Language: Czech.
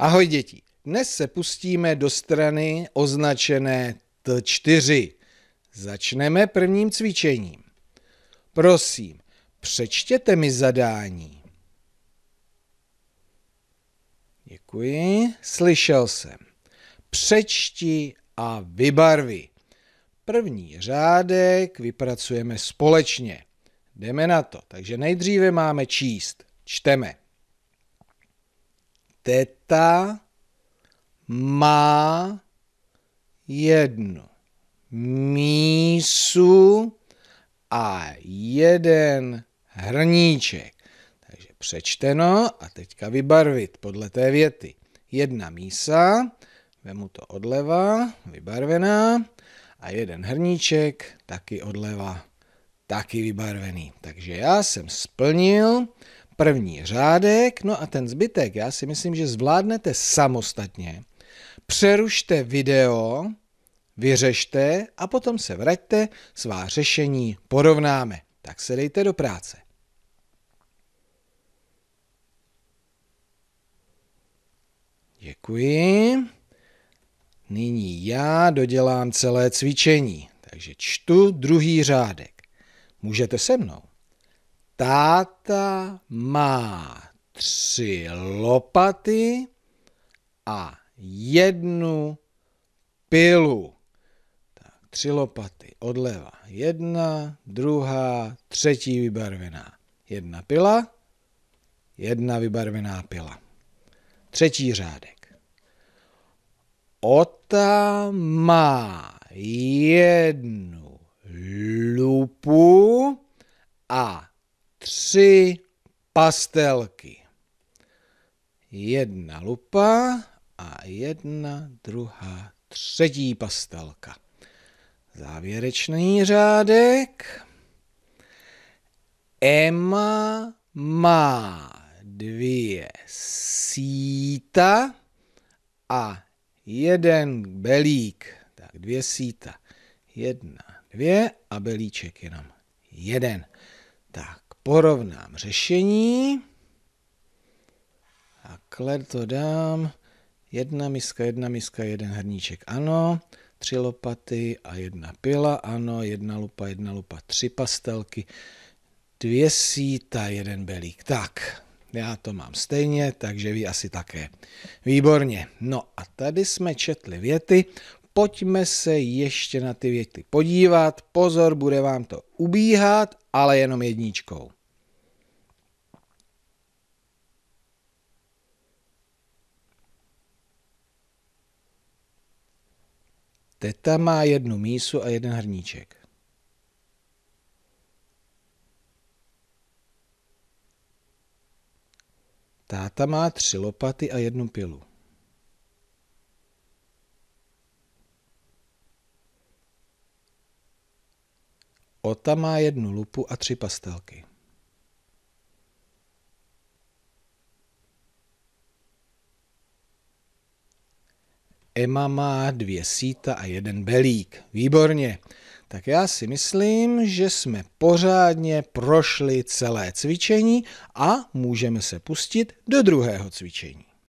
Ahoj děti, dnes se pustíme do strany označené T4. Začneme prvním cvičením. Prosím, přečtěte mi zadání. Děkuji, slyšel jsem. Přečti a vybarvi. První řádek vypracujeme společně. Jdeme na to. Takže nejdříve máme číst. Čteme teta má jednu mísu a jeden hrníček. Takže přečteno a teďka vybarvit podle té věty. Jedna mísa, vemu to odleva, vybarvená, a jeden hrníček, taky odleva, taky vybarvený. Takže já jsem splnil první řádek, no a ten zbytek, já si myslím, že zvládnete samostatně. Přerušte video, vyřešte a potom se vraťte, svá řešení porovnáme. Tak se dejte do práce. Děkuji. Nyní já dodělám celé cvičení, takže čtu druhý řádek. Můžete se mnou. Táta má tři lopaty a jednu pilu. Tak, tři lopaty odleva. Jedna, druhá, třetí vybarvená. Jedna pila, jedna vybarvená pila. Třetí řádek. Ota má jednu lu tři pastelky. Jedna lupa a jedna, druhá, třetí pastelka. Závěrečný řádek. Emma má dvě síta a jeden belík. Tak dvě síta. Jedna, dvě a belíček jenom jeden. Tak porovnám řešení. A kler to dám. Jedna miska, jedna miska, jeden hrníček, ano. Tři lopaty a jedna pila, ano. Jedna lupa, jedna lupa, tři pastelky. Dvě síta, jeden belík. Tak, já to mám stejně, takže vy asi také. Výborně. No a tady jsme četli věty. Pojďme se ještě na ty věty podívat. Pozor, bude vám to ubíhat, ale jenom jedničkou. Teta má jednu mísu a jeden hrníček. Táta má tři lopaty a jednu pilu. Ota má jednu lupu a tři pastelky. Emma má dvě síta a jeden belík. Výborně. Tak já si myslím, že jsme pořádně prošli celé cvičení a můžeme se pustit do druhého cvičení.